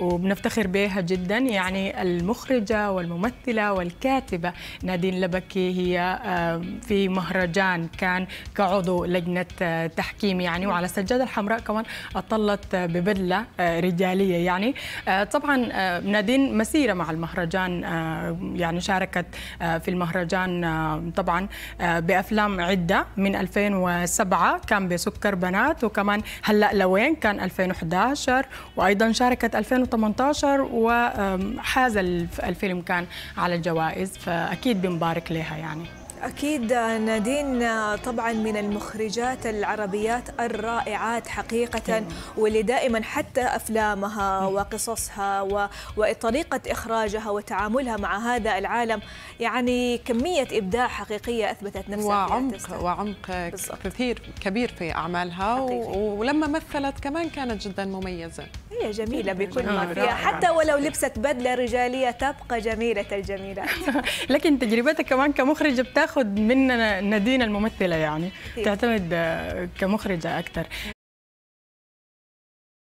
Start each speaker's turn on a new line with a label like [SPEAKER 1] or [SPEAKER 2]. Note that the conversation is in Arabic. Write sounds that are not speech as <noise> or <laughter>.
[SPEAKER 1] وبنفتخر بها جدا يعني المخرجة والممثلة والكاتبة نادين لبكي هي آه، في مهرجان كان كعضو لجنة آه، تحكيم يعني وعلى السجادة الحمراء كمان أطلت آه، ببدلة رجالية يعني طبعا نادين مسيرة مع المهرجان يعني شاركت في المهرجان طبعا بأفلام عدة من 2007 كان بسكر بنات وكمان هلأ لوين كان 2011 وأيضا شاركت 2012 2018 وحاز الفيلم كان على الجوائز فاكيد بنبارك لها يعني
[SPEAKER 2] أكيد نادين طبعا من المخرجات العربيات الرائعات حقيقة واللي دائما حتى أفلامها وقصصها وطريقة إخراجها وتعاملها مع هذا العالم يعني كمية إبداع حقيقية أثبتت نفسها وعمق وعمق كثير كبير
[SPEAKER 3] في أعمالها حقيقي. ولما مثلت كمان كانت جدا مميزة هي جميلة بكل ما
[SPEAKER 1] فيها حتى
[SPEAKER 2] ولو لبست بدلة رجالية تبقى جميلة الجميلات
[SPEAKER 1] <laughs> لكن تجربتك كمان كمخرجة بتاخذ مننا نادين الممثلة يعني تعتمد كمخرجة أكثر